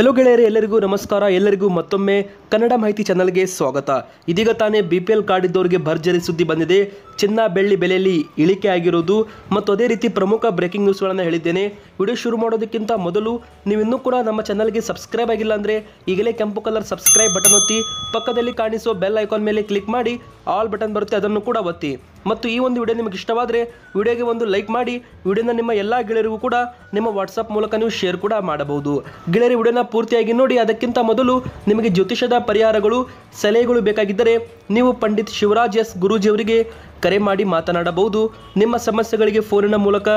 hello ಗೆಳೆಯರೇ ಎಲ್ಲರಿಗೂ ನಮಸ್ಕಾರ ಎಲ್ಲರಿಗೂ ಮತ್ತೊಮ್ಮೆ ಕನ್ನಡ ಮಾಹಿತಿ ಚಾನಲ್ಗೆ ಸ್ವಾಗತ ಇದೀಗ ತಾನೇ ಬಿ ಪಿ ಎಲ್ ಕಾರ್ಡ್ ಇದ್ದವರಿಗೆ ಭರ್ಜರಿ ಸುದ್ದಿ ಬಂದಿದೆ ಚಿನ್ನ ಬೆಳ್ಳಿ ಬೆಲೆಯಲ್ಲಿ ಇಳಿಕೆ ಆಗಿರೋದು ಮತ್ತು ಅದೇ ರೀತಿ ಪ್ರಮುಖ ಬ್ರೇಕಿಂಗ್ ನ್ಯೂಸ್ಗಳನ್ನು ಹೇಳಿದ್ದೇನೆ ವಿಡಿಯೋ ಶುರು ಮಾಡೋದಕ್ಕಿಂತ ಮೊದಲು ನೀವಿನ್ನೂ ಕೂಡ ನಮ್ಮ ಚಾನಲ್ಗೆ ಸಬ್ಸ್ಕ್ರೈಬ್ ಆಗಿಲ್ಲ ಅಂದರೆ ಈಗಲೇ ಕೆಂಪು ಕಲರ್ ಸಬ್ಸ್ಕ್ರೈಬ್ ಬಟನ್ ಒತ್ತಿ ಪಕ್ಕದಲ್ಲಿ ಕಾಣಿಸುವ ಬೆಲ್ ಐಕಾನ್ ಮೇಲೆ ಕ್ಲಿಕ್ ಮಾಡಿ ಆಲ್ ಬಟನ್ ಬರುತ್ತೆ ಅದನ್ನು ಕೂಡ ಒತ್ತಿ ಮತ್ತು ಈ ಒಂದು ವಿಡಿಯೋ ನಿಮಗೆ ಇಷ್ಟವಾದರೆ ವಿಡಿಯೋಗೆ ಒಂದು ಲೈಕ್ ಮಾಡಿ ವಿಡಿಯೋನ ನಿಮ್ಮ ಎಲ್ಲ ಗೆಳೆಯರಿಗೂ ಕೂಡ ನಿಮ್ಮ ವಾಟ್ಸಪ್ ಮೂಲಕ ನೀವು ಶೇರ್ ಕೂಡ ಮಾಡಬಹುದು ಗೆಳೆಯರಿ ವಿಡಿಯೋನ ಪೂರ್ತಿಯಾಗಿ ನೋಡಿ ಅದಕ್ಕಿಂತ ಮೊದಲು ನಿಮಗೆ ಜ್ಯೋತಿಷದ ಪರಿಹಾರಗಳು ಸಲಹೆಗಳು ಬೇಕಾಗಿದ್ದರೆ ನೀವು ಪಂಡಿತ್ ಶಿವರಾಜ್ ಎಸ್ ಗುರೂಜಿಯವರಿಗೆ ಕರೆ ಮಾಡಿ ಮಾತನಾಡಬಹುದು ನಿಮ್ಮ ಸಮಸ್ಯೆಗಳಿಗೆ ಫೋನಿನ ಮೂಲಕ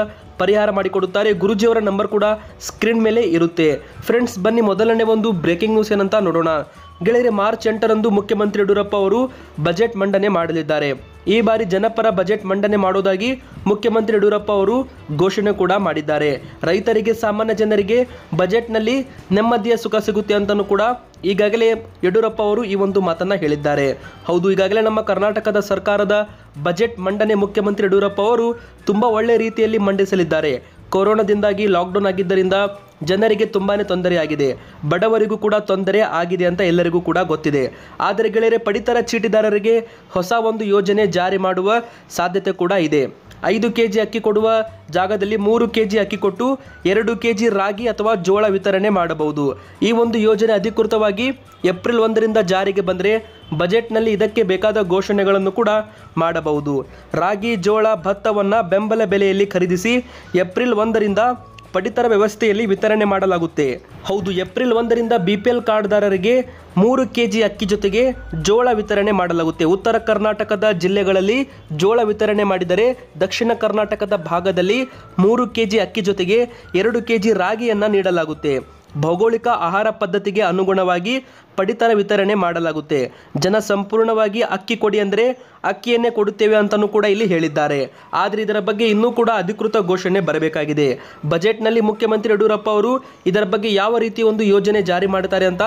ಪರಿಹಾರ ಮಾಡಿಕೊಡುತ್ತಾರೆ ಗುರುಜಿಯವರ ನಂಬರ್ ಕೂಡ ಸ್ಕ್ರೀನ್ ಮೇಲೆ ಇರುತ್ತೆ ಫ್ರೆಂಡ್ಸ್ ಬನ್ನಿ ಮೊದಲನೇ ಒಂದು ಬ್ರೇಕಿಂಗ್ ನ್ಯೂಸ್ ಏನಂತ ನೋಡೋಣ ಗೆಳೆಯರೆ ಮಾರ್ಚ್ ಎಂಟರಂದು ಮುಖ್ಯಮಂತ್ರಿ ಯಡಿಯೂರಪ್ಪ ಅವರು ಬಜೆಟ್ ಮಂಡನೆ ಮಾಡಲಿದ್ದಾರೆ ಈ ಬಾರಿ ಜನಪರ ಬಜೆಟ್ ಮಂಡನೆ ಮಾಡುವುದಾಗಿ ಮುಖ್ಯಮಂತ್ರಿ ಯಡಿಯೂರಪ್ಪ ಅವರು ಘೋಷಣೆ ಕೂಡ ಮಾಡಿದ್ದಾರೆ ರೈತರಿಗೆ ಸಾಮಾನ್ಯ ಜನರಿಗೆ ಬಜೆಟ್ನಲ್ಲಿ ನೆಮ್ಮದಿಯ ಸುಖ ಸಿಗುತ್ತೆ ಅಂತಲೂ ಕೂಡ ಈಗಾಗಲೇ ಯಡಿಯೂರಪ್ಪ ಅವರು ಈ ಒಂದು ಮಾತನ್ನು ಹೇಳಿದ್ದಾರೆ ಹೌದು ಈಗಾಗಲೇ ನಮ್ಮ ಕರ್ನಾಟಕದ ಸರ್ಕಾರದ ಬಜೆಟ್ ಮಂಡನೆ ಮುಖ್ಯಮಂತ್ರಿ ಯಡಿಯೂರಪ್ಪ ಅವರು ತುಂಬ ಒಳ್ಳೆಯ ರೀತಿಯಲ್ಲಿ ಮಂಡಿಸಲಿದ್ದಾರೆ ಕೊರೋನಾದಿಂದಾಗಿ ಲಾಕ್ಡೌನ್ ಆಗಿದ್ದರಿಂದ ಜನರಿಗೆ ತುಂಬಾ ತೊಂದರೆಯಾಗಿದೆ ಬಡವರಿಗೂ ಕೂಡ ತೊಂದರೆ ಆಗಿದೆ ಅಂತ ಎಲ್ಲರಿಗೂ ಕೂಡ ಗೊತ್ತಿದೆ ಆದರೆ ಗೆಳೆಯರೆ ಪಡಿತರ ಚೀಟಿದಾರರಿಗೆ ಹೊಸ ಒಂದು ಯೋಜನೆ ಜಾರಿ ಮಾಡುವ ಸಾಧ್ಯತೆ ಕೂಡ ಇದೆ ಐದು ಕೆ ಜಿ ಅಕ್ಕಿ ಕೊಡುವ ಜಾಗದಲ್ಲಿ ಮೂರು ಕೆ ಜಿ ಅಕ್ಕಿ ಕೊಟ್ಟು ಎರಡು ಕೆ ಜಿ ರಾಗಿ ಅಥವಾ ಜೋಳ ವಿತರಣೆ ಮಾಡಬಹುದು ಈ ಒಂದು ಯೋಜನೆ ಅಧಿಕೃತವಾಗಿ ಏಪ್ರಿಲ್ ಒಂದರಿಂದ ಜಾರಿಗೆ ಬಂದರೆ ಬಜೆಟ್ನಲ್ಲಿ ಇದಕ್ಕೆ ಬೇಕಾದ ಘೋಷಣೆಗಳನ್ನು ಕೂಡ ಮಾಡಬಹುದು ರಾಗಿ ಜೋಳ ಭತ್ತವನ್ನು ಬೆಂಬಲ ಬೆಲೆಯಲ್ಲಿ ಖರೀದಿಸಿ ಏಪ್ರಿಲ್ ಒಂದರಿಂದ ಪಡಿತರ ವ್ಯವಸ್ಥೆಯಲ್ಲಿ ವಿತರಣೆ ಮಾಡಲಾಗುತ್ತೆ ಹೌದು ಏಪ್ರಿಲ್ ಒಂದರಿಂದ ಬಿ ಪಿ ಎಲ್ ಕಾರ್ಡ್ದಾರರಿಗೆ ಮೂರು ಕೆಜಿ ಅಕ್ಕಿ ಜೊತೆಗೆ ಜೋಳ ವಿತರಣೆ ಮಾಡಲಾಗುತ್ತೆ ಉತ್ತರ ಕರ್ನಾಟಕದ ಜಿಲ್ಲೆಗಳಲ್ಲಿ ಜೋಳ ವಿತರಣೆ ಮಾಡಿದರೆ ದಕ್ಷಿಣ ಕರ್ನಾಟಕದ ಭಾಗದಲ್ಲಿ ಮೂರು ಕೆಜಿ ಅಕ್ಕಿ ಜೊತೆಗೆ ಎರಡು ಕೆಜಿ ರಾಗಿಯನ್ನು ನೀಡಲಾಗುತ್ತೆ ಭೌಗೋಳಿಕ ಆಹಾರ ಪದ್ಧತಿಗೆ ಅನುಗುಣವಾಗಿ ಪಡಿತರ ವಿತರಣೆ ಮಾಡಲಾಗುತ್ತೆ ಜನ ಸಂಪೂರ್ಣವಾಗಿ ಅಕ್ಕಿ ಕೊಡಿ ಅಂದರೆ ಅಕ್ಕಿಯನ್ನೇ ಕೊಡುತ್ತೇವೆ ಅಂತಲೂ ಕೂಡ ಇಲ್ಲಿ ಹೇಳಿದ್ದಾರೆ ಆದರೆ ಇದರ ಬಗ್ಗೆ ಇನ್ನೂ ಕೂಡ ಅಧಿಕೃತ ಘೋಷಣೆ ಬರಬೇಕಾಗಿದೆ ಬಜೆಟ್ನಲ್ಲಿ ಮುಖ್ಯಮಂತ್ರಿ ಯಡಿಯೂರಪ್ಪ ಅವರು ಇದರ ಬಗ್ಗೆ ಯಾವ ರೀತಿ ಒಂದು ಯೋಜನೆ ಜಾರಿ ಮಾಡುತ್ತಾರೆ ಅಂತ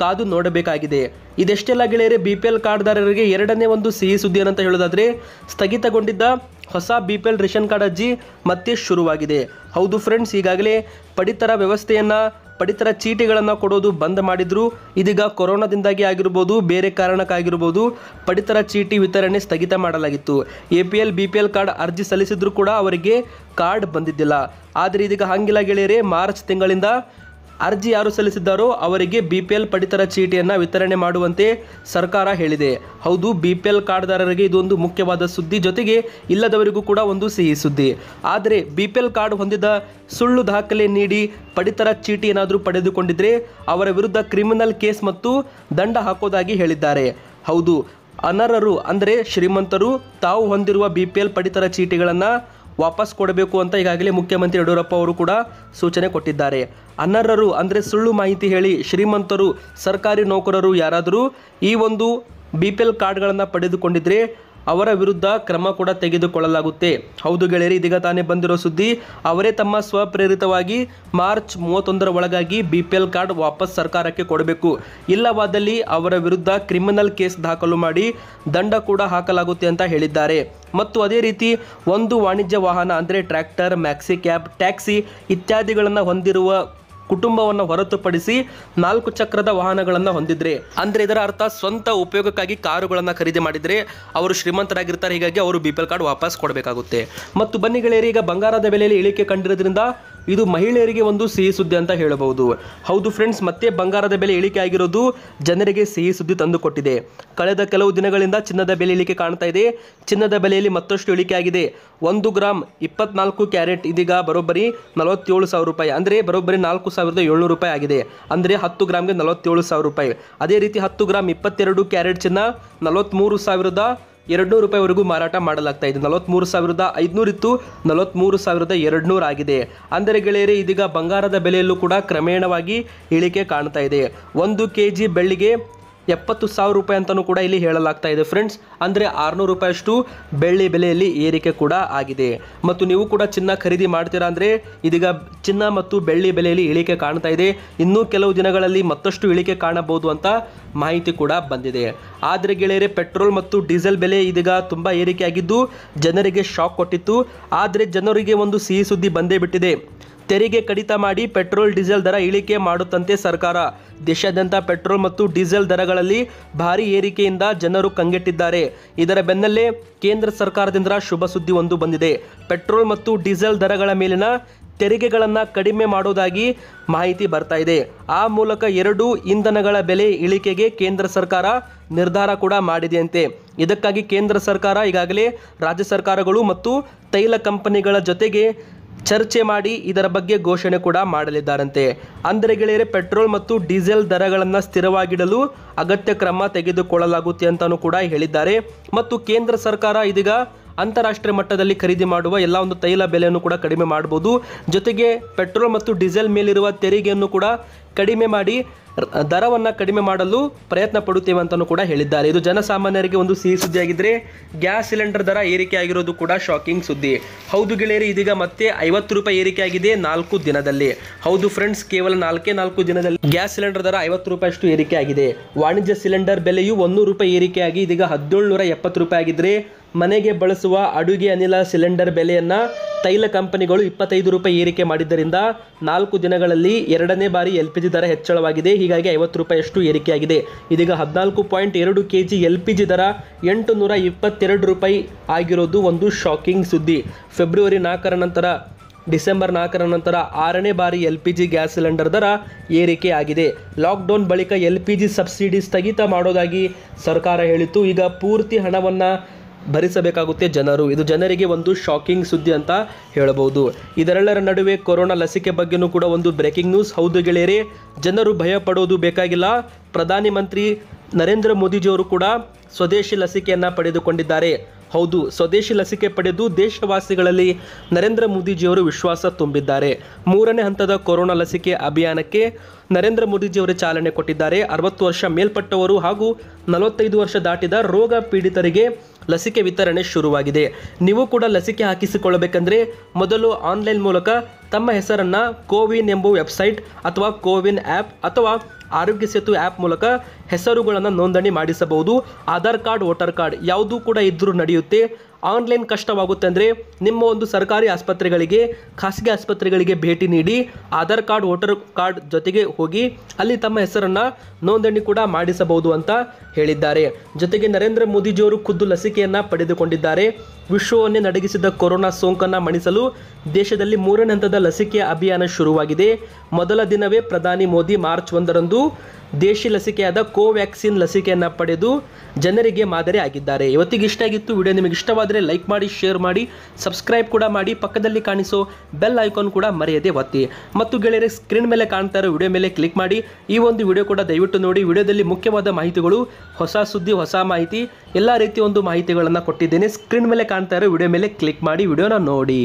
ಕಾದು ನೋಡಬೇಕಾಗಿದೆ ಇದೆಷ್ಟೆಲ್ಲ ಗೆಳೆಯರೆ ಬಿ ಪಿ ಎಲ್ ಕಾರ್ಡ್ದಾರರಿಗೆ ಎರಡನೇ ಒಂದು ಸಿಹಿ ಸುದ್ದಿ ಅಂತ ಹೇಳೋದಾದರೆ ಸ್ಥಗಿತಗೊಂಡಿದ್ದ ಹೊಸ B P L ration card ಅರ್ಜಿ ಮತ್ತೆ ಶುರುವಾಗಿದೆ ಹೌದು ಫ್ರೆಂಡ್ಸ್ ಈಗಾಗಲೇ ಪಡಿತರ ವ್ಯವಸ್ಥೆಯನ್ನು ಪಡಿತರ ಚೀಟಿಗಳನ್ನು ಕೊಡೋದು ಬಂದ್ ಮಾಡಿದ್ರು ಇದೀಗ ಕೊರೋನಾದಿಂದಾಗಿ ಆಗಿರ್ಬೋದು ಬೇರೆ ಕಾರಣಕ್ಕಾಗಿರ್ಬೋದು ಪಡಿತರ ಚೀಟಿ ವಿತರಣೆ ಸ್ಥಗಿತ ಮಾಡಲಾಗಿತ್ತು A P L B P L card ಅರ್ಜಿ ಸಲ್ಲಿಸಿದ್ರು ಕೂಡ ಅವರಿಗೆ ಕಾರ್ಡ್ ಬಂದಿದ್ದಿಲ್ಲ ಆದರೆ ಇದೀಗ ಹಂಗಿಲ್ಲ ಗೆಳೆಯರೆ ಮಾರ್ಚ್ ತಿಂಗಳಿಂದ ಅರ್ಜಿ ಯಾರು ಸಲ್ಲಿಸಿದ್ದಾರೋ ಅವರಿಗೆ ಬಿ ಪಿ ಎಲ್ ಪಡಿತರ ಚೀಟಿಯನ್ನು ವಿತರಣೆ ಮಾಡುವಂತೆ ಸರ್ಕಾರ ಹೇಳಿದೆ ಹೌದು ಬಿ ಪಿ ಎಲ್ ಕಾರ್ಡ್ದಾರರಿಗೆ ಇದೊಂದು ಮುಖ್ಯವಾದ ಸುದ್ದಿ ಜೊತೆಗೆ ಇಲ್ಲದವರಿಗೂ ಕೂಡ ಒಂದು ಸಿಹಿ ಸುದ್ದಿ ಆದರೆ ಬಿ ಪಿ ಎಲ್ ಕಾರ್ಡ್ ಹೊಂದಿದ ಸುಳ್ಳು ದಾಖಲೆ ನೀಡಿ ಪಡಿತರ ಚೀಟಿ ಏನಾದರೂ ಪಡೆದುಕೊಂಡಿದ್ರೆ ಅವರ ವಿರುದ್ಧ ಕ್ರಿಮಿನಲ್ ಕೇಸ್ ಮತ್ತು ದಂಡ ಹಾಕೋದಾಗಿ ಹೇಳಿದ್ದಾರೆ ಹೌದು ಅನರ್ಹರು ಅಂದರೆ ಶ್ರೀಮಂತರು ತಾವು ಹೊಂದಿರುವ ಬಿ ಪಿ ಎಲ್ ಪಡಿತರ ಚೀಟಿಗಳನ್ನು ವಾಪಸ್ ಕೊಡಬೇಕು ಅಂತ ಈಗಾಗಲೇ ಮುಖ್ಯಮಂತ್ರಿ ಯಡಿಯೂರಪ್ಪ ಅವರು ಕೂಡ ಸೂಚನೆ ಕೊಟ್ಟಿದ್ದಾರೆ ಅನರ್ಹರು ಅಂದರೆ ಸುಳ್ಳು ಮಾಹಿತಿ ಹೇಳಿ ಶ್ರೀಮಂತರು ಸರ್ಕಾರಿ ನೌಕರರು ಯಾರಾದರೂ ಈ ಒಂದು ಬಿ ಪಿ ಎಲ್ ಕಾರ್ಡ್ಗಳನ್ನು ಪಡೆದುಕೊಂಡಿದ್ರೆ ಅವರ ವಿರುದ್ಧ ಕ್ರಮ ಕೂಡ ತೆಗೆದುಕೊಳ್ಳಲಾಗುತ್ತೆ ಹೌದು ಗೆಳೆಯರಿ ಇದೀಗ ತಾನೇ ಬಂದಿರೋ ಸುದ್ದಿ ಅವರೇ ತಮ್ಮ ಸ್ವಪ್ರೇರಿತವಾಗಿ ಮಾರ್ಚ್ ಮೂವತ್ತೊಂದರ ಒಳಗಾಗಿ ಬಿ ಪಿ ಎಲ್ ಕಾರ್ಡ್ ವಾಪಸ್ ಸರ್ಕಾರಕ್ಕೆ ಕೊಡಬೇಕು ಇಲ್ಲವಾದಲ್ಲಿ ಅವರ ವಿರುದ್ಧ ಕ್ರಿಮಿನಲ್ ಕೇಸ್ ದಾಖಲು ಮಾಡಿ ದಂಡ ಕೂಡ ಹಾಕಲಾಗುತ್ತೆ ಅಂತ ಹೇಳಿದ್ದಾರೆ ಮತ್ತು ಅದೇ ರೀತಿ ಒಂದು ವಾಣಿಜ್ಯ ವಾಹನ ಅಂದರೆ ಟ್ರ್ಯಾಕ್ಟರ್ ಮ್ಯಾಕ್ಸಿ ಕ್ಯಾಬ್ ಟ್ಯಾಕ್ಸಿ ಇತ್ಯಾದಿಗಳನ್ನು ಹೊಂದಿರುವ ಕುಟುಂಬವನ್ನು ಹೊರತುಪಡಿಸಿ ನಾಲ್ಕು ಚಕ್ರದ ವಾಹನಗಳನ್ನು ಹೊಂದಿದ್ರೆ ಅಂದ್ರೆ ಇದರ ಅರ್ಥ ಸ್ವಂತ ಉಪಯೋಗಕ್ಕಾಗಿ ಕಾರುಗಳನ್ನು ಖರೀದಿ ಮಾಡಿದರೆ ಅವರು ಶ್ರೀಮಂತರಾಗಿರ್ತಾರೆ ಹೀಗಾಗಿ ಅವರು ಬಿ ಪಿ ಎಲ್ ಕಾರ್ಡ್ ವಾಪಸ್ ಕೊಡಬೇಕಾಗುತ್ತೆ ಮತ್ತು ಬನ್ನಿ ಈಗ ಬಂಗಾರದ ಬೆಲೆಯಲ್ಲಿ ಇಳಿಕೆ ಕಂಡಿರೋದ್ರಿಂದ ಇದು ಮಹಿಳೆಯರಿಗೆ ಒಂದು ಸಿಹಿ ಸುದ್ದಿ ಅಂತ ಹೇಳಬಹುದು ಹೌದು ಫ್ರೆಂಡ್ಸ್ ಮತ್ತೆ ಬಂಗಾರದ ಬೆಲೆ ಇಳಿಕೆ ಆಗಿರೋದು ಜನರಿಗೆ ಸಿಹಿ ಸುದ್ದಿ ತಂದುಕೊಟ್ಟಿದೆ ಕಳೆದ ಕೆಲವು ದಿನಗಳಿಂದ ಚಿನ್ನದ ಬೆಲೆ ಇಳಿಕೆ ಕಾಣ್ತಾ ಇದೆ ಚಿನ್ನದ ಬೆಲೆಯಲ್ಲಿ ಮತ್ತಷ್ಟು ಇಳಿಕೆ ಆಗಿದೆ ಒಂದು ಗ್ರಾಮ್ ಇಪ್ಪತ್ನಾಲ್ಕು ಕ್ಯಾರೆಟ್ ಇದೀಗ ಬರೋಬ್ಬರಿ ನಲವತ್ತೇಳು ಸಾವಿರ ರೂಪಾಯಿ ಅಂದರೆ ಬರೋಬ್ಬರಿ ನಾಲ್ಕು ಸಾವಿರದ ಏಳ್ನೂರು ರೂಪಾಯಿ ಆಗಿದೆ ಅಂದರೆ ಹತ್ತು ಗ್ರಾಮ್ಗೆ ನಲವತ್ತೇಳು ಸಾವಿರ ರೂಪಾಯಿ ಅದೇ ರೀತಿ ಹತ್ತು ಗ್ರಾಮ್ ಇಪ್ಪತ್ತೆರಡು ಕ್ಯಾರೆಟ್ ಚಿನ್ನ ನಲವತ್ತ್ಮೂರು ಸಾವಿರದ ಎರಡು ನೂರು ರೂಪಾಯಿವರೆಗೂ ಮಾರಾಟ ಮಾಡಲಾಗ್ತಾ ಇದೆ ನಲವತ್ತ್ಮೂರು ಸಾವಿರದ ಐದುನೂರಿತ್ತು ನಲವತ್ತ್ಮೂರು ಸಾವಿರದ ಎರಡುನೂರು ಆಗಿದೆ ಅಂದರೆ ಗೆಳೆಯರೇ ಇದೀಗ ಬಂಗಾರದ ಬೆಲೆಯಲ್ಲೂ ಕೂಡ ಕ್ರಮೇಣವಾಗಿ ಇಳಿಕೆ ಕಾಣ್ತಾ ಇದೆ ಒಂದು ಕೆ ಜಿ ಬೆಳ್ಳಿಗೆ ಎಪ್ಪತ್ತು ಸಾವಿರ ರೂಪಾಯಿ ಅಂತಲೂ ಕೂಡ ಇಲ್ಲಿ ಹೇಳಲಾಗ್ತಾ ಇದೆ ಫ್ರೆಂಡ್ಸ್ ಅಂದರೆ ಆರುನೂರು ರೂಪಾಯಿಯಷ್ಟು ಬೆಳ್ಳಿ ಬೆಲೆಯಲ್ಲಿ ಏರಿಕೆ ಕೂಡ ಆಗಿದೆ ಮತ್ತು ನೀವು ಕೂಡ ಚಿನ್ನ ಖರೀದಿ ಮಾಡ್ತೀರಾ ಅಂದರೆ ಇದೀಗ ಚಿನ್ನ ಮತ್ತು ಬೆಳ್ಳಿ ಬೆಲೆಯಲ್ಲಿ ಇಳಿಕೆ ಕಾಣ್ತಾ ಇದೆ ಇನ್ನೂ ಕೆಲವು ದಿನಗಳಲ್ಲಿ ಮತ್ತಷ್ಟು ಇಳಿಕೆ ಕಾಣಬಹುದು ಅಂತ ಮಾಹಿತಿ ಕೂಡ ಬಂದಿದೆ ಆದರೆ ಗೆಳೆಯರೆ ಪೆಟ್ರೋಲ್ ಮತ್ತು ಡೀಸೆಲ್ ಬೆಲೆ ಇದೀಗ ತುಂಬ ಏರಿಕೆಯಾಗಿದ್ದು ಜನರಿಗೆ ಶಾಕ್ ಕೊಟ್ಟಿತ್ತು ಆದರೆ ಜನರಿಗೆ ಒಂದು ಸಿಹಿ ಸುದ್ದಿ ಬಂದೇ ಬಿಟ್ಟಿದೆ ತೆರಿಗೆ ಕಡಿತ ಮಾಡಿ ಪೆಟ್ರೋಲ್ ಡೀಸೆಲ್ ದರ ಇಳಿಕೆ ಮಾಡುತ್ತಂತೆ ಸರ್ಕಾರ ದೇಶಾದ್ಯಂತ ಪೆಟ್ರೋಲ್ ಮತ್ತು ಡೀಸೆಲ್ ದರಗಳಲ್ಲಿ ಭಾರಿ ಏರಿಕೆಯಿಂದ ಜನರು ಕಂಗೆಟ್ಟಿದ್ದಾರೆ ಇದರ ಬೆನ್ನಲ್ಲೇ ಕೇಂದ್ರ ಸರ್ಕಾರದಿಂದ ಶುಭ ಸುದ್ದಿ ಒಂದು ಬಂದಿದೆ ಪೆಟ್ರೋಲ್ ಮತ್ತು ಡೀಸೆಲ್ ದರಗಳ ಮೇಲಿನ ತೆರಿಗೆಗಳನ್ನು ಕಡಿಮೆ ಮಾಡೋದಾಗಿ ಮಾಹಿತಿ ಬರ್ತಾ ಇದೆ ಆ ಮೂಲಕ ಎರಡು ಇಂಧನಗಳ ಬೆಲೆ ಇಳಿಕೆಗೆ ಕೇಂದ್ರ ಸರ್ಕಾರ ನಿರ್ಧಾರ ಕೂಡ ಮಾಡಿದೆಯಂತೆ ಇದಕ್ಕಾಗಿ ಕೇಂದ್ರ ಸರ್ಕಾರ ಈಗಾಗಲೇ ರಾಜ್ಯ ಸರ್ಕಾರಗಳು ಮತ್ತು ತೈಲ ಕಂಪನಿಗಳ ಜೊತೆಗೆ ಚರ್ಚೆ ಮಾಡಿ ಇದರ ಬಗ್ಗೆ ಘೋಷಣೆ ಕೂಡ ಮಾಡಲಿದ್ದಾರಂತೆ ಅಂದರೆ ಗೆಳೆಯರೆ ಪೆಟ್ರೋಲ್ ಮತ್ತು ಡೀಸೆಲ್ ದರಗಳನ್ನು ಸ್ಥಿರವಾಗಿಡಲು ಅಗತ್ಯ ಕ್ರಮ ತೆಗೆದುಕೊಳ್ಳಲಾಗುತ್ತೆ ಅಂತಲೂ ಕೂಡ ಹೇಳಿದ್ದಾರೆ ಮತ್ತು ಕೇಂದ್ರ ಸರ್ಕಾರ ಇದೀಗ ಅಂತಾರಾಷ್ಟ್ರೀಯ ಮಟ್ಟದಲ್ಲಿ ಖರೀದಿ ಮಾಡುವ ಎಲ್ಲ ಒಂದು ತೈಲ ಬೆಲೆಯನ್ನು ಕೂಡ ಕಡಿಮೆ ಮಾಡಬಹುದು ಜೊತೆಗೆ ಪೆಟ್ರೋಲ್ ಮತ್ತು ಡೀಸೆಲ್ ಮೇಲಿರುವ ತೆರಿಗೆಯನ್ನು ಕೂಡ ಕಡಿಮೆ ಮಾಡಿ ದರವನ್ನು ಕಡಿಮೆ ಮಾಡಲು ಪ್ರಯತ್ನ ಪಡುತ್ತೇವೆ ಅಂತಲೂ ಕೂಡ ಹೇಳಿದ್ದಾರೆ ಇದು ಜನಸಾಮಾನ್ಯರಿಗೆ ಒಂದು ಸಿಹಿ ಸುದ್ದಿಯಾಗಿದ್ದರೆ ಗ್ಯಾಸ್ ಸಿಲಿಂಡರ್ ದರ ಏರಿಕೆ ಆಗಿರೋದು ಕೂಡ ಶಾಕಿಂಗ್ ಸುದ್ದಿ ಹೌದು ಗೆಳೆಯರಿ ಇದೀಗ ಮತ್ತೆ ಐವತ್ತು ರೂಪಾಯಿ ಏರಿಕೆ ಆಗಿದೆ ನಾಲ್ಕು ದಿನದಲ್ಲಿ ಹೌದು ಫ್ರೆಂಡ್ಸ್ ಕೇವಲ ನಾಲ್ಕೇ ನಾಲ್ಕು ದಿನದಲ್ಲಿ ಗ್ಯಾಸ್ ಸಿಲಿಂಡರ್ ದರ ಐವತ್ತು ರೂಪಾಯಿ ಅಷ್ಟು ಏರಿಕೆ ಆಗಿದೆ ವಾಣಿಜ್ಯ ಸಿಲಿಂಡರ್ ಬೆಲೆಯು ಒಂದು ರೂಪಾಯಿ ಏರಿಕೆಯಾಗಿ ಇದೀಗ ಹದಿನೇಳು ನೂರ ಎಪ್ಪತ್ತು ರೂಪಾಯಿ ಆಗಿದ್ರೆ ಮನೆಗೆ ಬಳಸುವ ಅಡುಗೆ ಅನಿಲ ಸಿಲಿಂಡರ್ ಬೆಲೆಯನ್ನು ತೈಲ ಕಂಪನಿಗಳು ಇಪ್ಪತ್ತೈದು ರೂಪಾಯಿ ಏರಿಕೆ ಮಾಡಿದ್ದರಿಂದ ನಾಲ್ಕು ದಿನಗಳಲ್ಲಿ ಎರಡನೇ ಬಾರಿ ಎಲ್ ಪಿ ಜಿ ದರ ಹೆಚ್ಚಳವಾಗಿದೆ ಹೀಗಾಗಿ ಐವತ್ತು ರೂಪಾಯಿಯಷ್ಟು ಏರಿಕೆಯಾಗಿದೆ ಇದೀಗ ಹದಿನಾಲ್ಕು ಪಾಯಿಂಟ್ ಎರಡು K G L P G ದರ ಎಂಟು ನೂರ ಇಪ್ಪತ್ತೆರಡು ರೂಪಾಯಿ ಆಗಿರೋದು ಒಂದು ಶಾಕಿಂಗ್ ಸುದ್ದಿ ಫೆಬ್ರವರಿ ನಾಲ್ಕರ ನಂತರ ಡಿಸೆಂಬರ್ ನಾಲ್ಕರ ನಂತರ ಆರನೇ ಬಾರಿ L P G gas cylinder ದರ ಏರಿಕೆ ಆಗಿದೆ ಲಾಕ್ಡೌನ್ ಬಳಿಕ ಎಲ್ ಪಿ ಜಿ ಸಬ್ಸಿಡಿ ಸ್ಥಗಿತ ಮಾಡೋದಾಗಿ ಸರ್ಕಾರ ಹೇಳಿತ್ತು ಈಗ ಪೂರ್ತಿ ಹಣವನ್ನು ಭರಿಸಬೇಕಾಗುತ್ತೆ ಜನರು ಇದು ಜನರಿಗೆ ಒಂದು ಶಾಕಿಂಗ್ ಸುದ್ದಿ ಅಂತ ಹೇಳಬಹುದು ಇದರೆಲ್ಲರ ನಡುವೆ ಕೊರೋನಾ ಲಸಿಕೆ ಬಗ್ಗೆನೂ ಕೂಡ ಒಂದು ಬ್ರೇಕಿಂಗ್ ನ್ಯೂಸ್ ಹೌದು ಗೆಳೆಯರೇ ಜನರು ಭಯ ಪಡೋದು ಬೇಕಾಗಿಲ್ಲ ಪ್ರಧಾನಿ ಮಂತ್ರಿ ನರೇಂದ್ರ ಮೋದಿಜಿಯವರು ಕೂಡ ಸ್ವದೇಶಿ ಲಸಿಕೆಯನ್ನು ಪಡೆದುಕೊಂಡಿದ್ದಾರೆ ಹೌದು ಸ್ವದೇಶಿ ಲಸಿಕೆ ಪಡೆದು ದೇಶವಾಸಿಗಳಲ್ಲಿ ನರೇಂದ್ರ ಮೋದಿಜಿಯವರು ವಿಶ್ವಾಸ ತುಂಬಿದ್ದಾರೆ ಮೂರನೇ ಹಂತದ ಕೊರೋನಾ ಲಸಿಕೆ ಅಭಿಯಾನಕ್ಕೆ ನರೇಂದ್ರ ಮೋದಿಜಿಯವರು ಚಾಲನೆ ಕೊಟ್ಟಿದ್ದಾರೆ ಅರವತ್ತು ವರ್ಷ ಮೇಲ್ಪಟ್ಟವರು ಹಾಗೂ ನಲವತ್ತೈದು ವರ್ಷ ದಾಟಿದ ರೋಗ ಪೀಡಿತರಿಗೆ ಲಸಿಕೆ ವಿತರಣೆ ಶುರುವಾಗಿದೆ ನೀವು ಕೂಡ ಲಸಿಕೆ ಹಾಕಿಸಿಕೊಳ್ಳಬೇಕಂದ್ರೆ ಮೊದಲು ಆನ್ಲೈನ್ ಮೂಲಕ ತಮ್ಮ ಹೆಸರನ್ನು ಕೋವಿನ್ ಎಂಬ ವೆಬ್ಸೈಟ್ ಅಥವಾ ಕೋವಿನ್ ಆ್ಯಪ್ ಅಥವಾ ಆರೋಗ್ಯ ಸೇತು ಆ್ಯಪ್ ಮೂಲಕ ಹೆಸರುಗಳನ್ನು ನೋಂದಣಿ ಮಾಡಿಸಬಹುದು ಆಧಾರ್ ಕಾರ್ಡ್ ವೋಟರ್ ಕಾರ್ಡ್ ಯಾವುದೂ ಕೂಡ ಇದ್ದರೂ ನಡೆಯುತ್ತೆ ಆನ್ಲೈನ್ ಕಷ್ಟವಾಗುತ್ತೆ ಅಂದರೆ ನಿಮ್ಮ ಒಂದು ಸರ್ಕಾರಿ ಆಸ್ಪತ್ರೆಗಳಿಗೆ ಖಾಸಗಿ ಆಸ್ಪತ್ರೆಗಳಿಗೆ ಭೇಟಿ ನೀಡಿ ಆಧಾರ್ ಕಾರ್ಡ್ ವೋಟರ್ ಕಾರ್ಡ್ ಜೊತೆಗೆ ಹೋಗಿ ಅಲ್ಲಿ ತಮ್ಮ ಹೆಸರನ್ನು ನೋಂದಣಿ ಕೂಡ ಮಾಡಿಸಬಹುದು ಅಂತ ಹೇಳಿದ್ದಾರೆ ಜೊತೆಗೆ ನರೇಂದ್ರ ಮೋದಿಜಿಯವರು ಖುದ್ದು ಲಸಿಕೆಯನ್ನು ಪಡೆದುಕೊಂಡಿದ್ದಾರೆ ವಿಶ್ವವನ್ನೇ ನಡಗಿಸಿದ ಕೊರೋನಾ ಸೋಂಕನ್ನು ಮಣಿಸಲು ದೇಶದಲ್ಲಿ ಮೂರನೇ ಹಂತದ ಲಸಿಕೆ ಅಭಿಯಾನ ಶುರುವಾಗಿದೆ ಮೊದಲ ದಿನವೇ ಪ್ರಧಾನಿ ಮೋದಿ ಮಾರ್ಚ್ ಒಂದರಂದು ದೇಶಿ ಲಸಿಕೆಯಾದ ಕೋವ್ಯಾಕ್ಸಿನ್ ಲಸಿಕೆಯನ್ನು ಪಡೆದು ಜನರಿಗೆ ಮಾದರಿ ಆಗಿದ್ದಾರೆ ಇವತ್ತಿಗೆ ಇಷ್ಟ ಆಗಿತ್ತು ವಿಡಿಯೋ ನಿಮಗೆ ಇಷ್ಟವಾದರೆ ಲೈಕ್ ಮಾಡಿ ಶೇರ್ ಮಾಡಿ ಸಬ್ಸ್ಕ್ರೈಬ್ ಕೂಡ ಮಾಡಿ ಪಕ್ಕದಲ್ಲಿ ಕಾಣಿಸೋ ಬೆಲ್ ಐಕಾನ್ ಕೂಡ ಮರೆಯದೆ ಒತ್ತಿ ಮತ್ತು ಗೆಳೆಯರೆ ಸ್ಕ್ರೀನ್ ಮೇಲೆ ಕಾಣ್ತಾ ಇರೋ ವಿಡಿಯೋ ಮೇಲೆ ಕ್ಲಿಕ್ ಮಾಡಿ ಈ ಒಂದು ವಿಡಿಯೋ ಕೂಡ ದಯವಿಟ್ಟು ನೋಡಿ ವಿಡಿಯೋದಲ್ಲಿ ಮುಖ್ಯವಾದ ಮಾಹಿತಿಗಳು ಹೊಸ ಸುದ್ದಿ ಹೊಸ ಮಾಹಿತಿ ಎಲ್ಲ ರೀತಿಯ ಒಂದು ಮಾಹಿತಿಗಳನ್ನು ಕೊಟ್ಟಿದ್ದೇನೆ ಸ್ಕ್ರೀನ್ ಮೇಲೆ ಕಾಣ್ತಾ ಇರೋ ವಿಡಿಯೋ ಮೇಲೆ ಕ್ಲಿಕ್ ಮಾಡಿ ವಿಡಿಯೋನ ನೋಡಿ